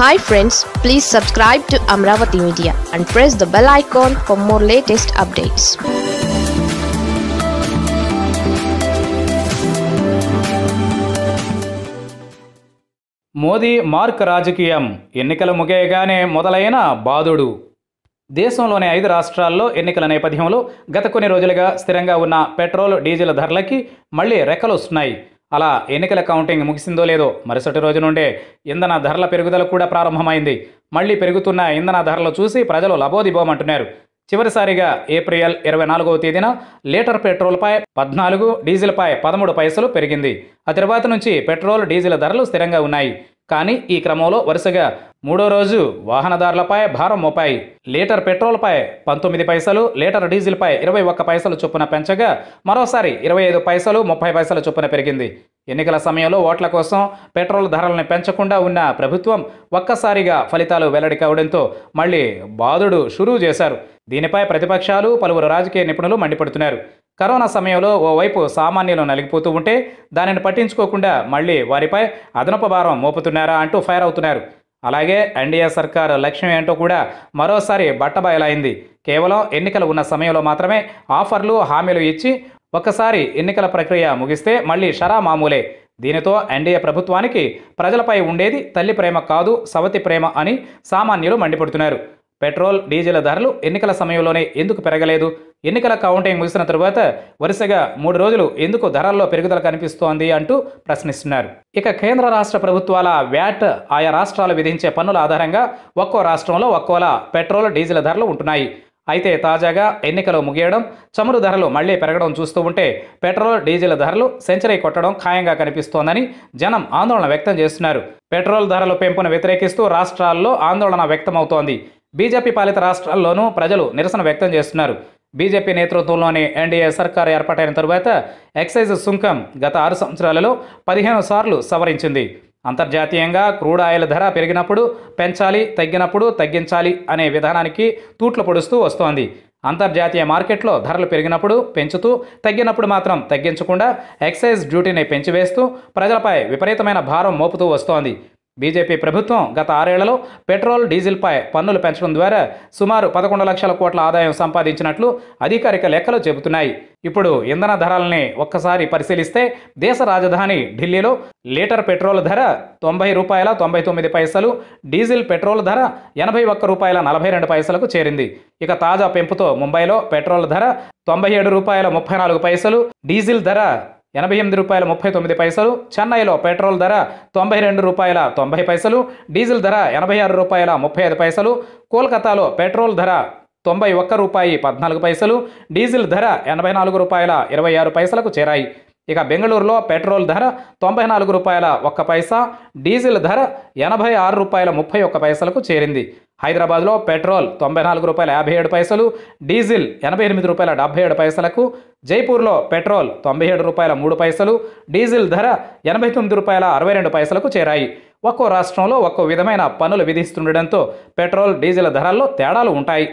hi friends please subscribe to Amaravati media and press the bell icon for more latest updates Modi mark రాజకీయం ఎన్నికలు ముగియగానే మొదలైన బాదుడు దేశంలోని ఐదు రాష్ట్రాల్లో ఎన్నికల నేపథ్యంలో గత కొన్ని రోజులుగా స్థిరంగా ఉన్న పెట్రోల్ డీజిల్ ధరలకి మళ్లీ వస్తున్నాయి అలా ఎన్నికల కౌంటింగ్ ముగిసిందో లేదో మరుసటి రోజు నుండే ఇంధన ధరల పెరుగుదల కూడా ప్రారంభమైంది మళ్లీ పెరుగుతున్న ఇంధన ధరలు చూసి ప్రజలు లబోదిబోమంటున్నారు చివరిసారిగా ఏప్రిల్ ఇరవై నాలుగవ తేదీన లీటర్ పెట్రోల్పై పద్నాలుగు డీజిల్పై పదమూడు పైసలు పెరిగింది ఆ తర్వాత నుంచి పెట్రోల్ డీజిల్ ధరలు స్థిరంగా ఉన్నాయి కానీ ఈ క్రమంలో వరుసగా మూడో రోజు వాహనదారులపై భారం ముప్పై లీటర్ పెట్రోల్పై పంతొమ్మిది పైసలు లీటర్ డీజిల్పై ఇరవై ఒక్క పైసలు చొప్పున పెంచగా మరోసారి ఇరవై ఐదు పైసలు ముప్పై పైసలు చొప్పున పెరిగింది ఎన్నికల సమయంలో ఓట్ల కోసం పెట్రోల్ ధరలను పెంచకుండా ఉన్న ప్రభుత్వం ఒక్కసారిగా ఫలితాలు వెల్లడి కావడంతో మళ్ళీ బాధుడు షురూ చేశారు దీనిపై ప్రతిపక్షాలు పలువురు రాజకీయ నిపుణులు మండిపడుతున్నారు కరోనా సమయంలో ఓవైపు సామాన్యులు నలిగిపోతూ ఉంటే దానిని పట్టించుకోకుండా మళ్ళీ వారిపై అదనపు భారం మోపుతున్నారా అంటూ ఫైర్ అవుతున్నారు అలాగే ఎన్డీఏ సర్కారు లక్ష్యం ఏంటో కూడా మరోసారి బట్టబయలైంది కేవలం ఎన్నికలు ఉన్న సమయంలో మాత్రమే ఆఫర్లు హామీలు ఇచ్చి ఒక్కసారి ఎన్నికల ప్రక్రియ ముగిస్తే మళ్ళీ షరా మామూలే దీనితో ఎన్డీఏ ప్రభుత్వానికి ప్రజలపై ఉండేది తల్లి ప్రేమ కాదు సవతి ప్రేమ అని సామాన్యులు మండిపడుతున్నారు పెట్రోల్ డీజిల్ ధరలు ఎన్నికల సమయంలోనే ఎందుకు పెరగలేదు ఎన్నికల కౌంటింగ్ ముగిసిన తరువాత వరుసగా మూడు రోజులు ఎందుకు ధరల్లో పెరుగుదల కనిపిస్తోంది అంటూ ప్రశ్నిస్తున్నారు ఇక కేంద్ర రాష్ట్ర ప్రభుత్వాల వ్యాట్ ఆయా రాష్ట్రాలు విధించే పన్నుల ఆధారంగా ఒక్కో రాష్ట్రంలో ఒక్కోలా పెట్రోల్ డీజిల్ ధరలు ఉంటున్నాయి అయితే తాజాగా ఎన్నికలు ముగియడం చమురు ధరలు మళ్లీ పెరగడం చూస్తూ ఉంటే పెట్రోల్ డీజిల్ ధరలు సెంచరీ కొట్టడం ఖాయంగా కనిపిస్తోందని జనం ఆందోళన వ్యక్తం చేస్తున్నారు పెట్రోల్ ధరల పెంపును వ్యతిరేకిస్తూ రాష్ట్రాల్లో ఆందోళన వ్యక్తమవుతోంది బీజేపీ పాలిత రాష్ట్రాల్లోనూ ప్రజలు నిరసన వ్యక్తం చేస్తున్నారు బీజేపీ నేతృత్వంలోని ఎన్డీఏ సర్కారు ఏర్పాటైన తరువాత ఎక్సైజ్ సుంకం గత ఆరు సంవత్సరాలలో పదిహేను సార్లు సవరించింది అంతర్జాతీయంగా క్రూడ్ ఆయిల్ ధర పెరిగినప్పుడు పెంచాలి తగ్గినప్పుడు తగ్గించాలి అనే విధానానికి తూట్లు పొడుస్తూ వస్తోంది అంతర్జాతీయ మార్కెట్లో ధరలు పెరిగినప్పుడు పెంచుతూ తగ్గినప్పుడు మాత్రం తగ్గించకుండా ఎక్సైజ్ డ్యూటీని పెంచివేస్తూ ప్రజలపై విపరీతమైన భారం మోపుతూ వస్తోంది బీజేపీ ప్రభుత్వం గత ఆరేళ్లలో పెట్రోల్ డీజిల్పై పన్నులు పెంచడం ద్వారా సుమారు పదకొండు లక్షల కోట్ల ఆదాయం సంపాదించినట్లు అధికారిక లెక్కలు చెబుతున్నాయి ఇప్పుడు ఇంధన ధరల్ని ఒక్కసారి పరిశీలిస్తే దేశ రాజధాని ఢిల్లీలో లీటర్ పెట్రోల్ ధర తొంభై రూపాయల తొంభై తొమ్మిది పైసలు డీజిల్ పెట్రోల్ ధర ఎనభై ఒక్క రూపాయల నలభై రెండు పైసలకు చేరింది ఇక తాజా పెంపుతో ముంబైలో పెట్రోల్ ధర తొంభై ఏడు రూపాయల ముప్పై నాలుగు పైసలు డీజిల్ ధర ఎనభై ఎనిమిది రూపాయల ముప్పై తొమ్మిది పైసలు చెన్నైలో పెట్రోల్ ధర తొంభై రెండు రూపాయల తొంభై పైసలు డీజిల్ ధర ఎనభై ఆరు రూపాయల ముప్పై ఐదు పైసలు కోల్కతాలో పెట్రోల్ ధర తొంభై ఒక్క రూపాయి పద్నాలుగు పైసలు డీజిల్ ధర ఎనభై నాలుగు రూపాయల ఇరవై ఆరు పైసలకు చేరాయి ఇక బెంగళూరులో పెట్రోల్ ధర తొంభై నాలుగు రూపాయల ఒక్క పైసా డీజిల్ ధర ఎనభై ఆరు రూపాయల ముప్పై ఒక్క పైసలకు చేరింది హైదరాబాద్లో పెట్రోల్ తొంభై నాలుగు రూపాయల యాభై ఏడు పైసలు డీజిల్ ఎనభై ఎనిమిది రూపాయల డెబ్బై ఏడు పైసలకు జైపూర్లో పెట్రోల్ తొంభై ఏడు రూపాయల మూడు పైసలు డీజిల్ ధర ఎనభై తొమ్మిది రూపాయల అరవై రెండు పైసలకు చేరాయి ఒక్కో రాష్ట్రంలో ఒక్కో విధమైన పన్నులు విధిస్తుండటంతో పెట్రోల్ డీజిల్ ధరల్లో తేడాలు ఉంటాయి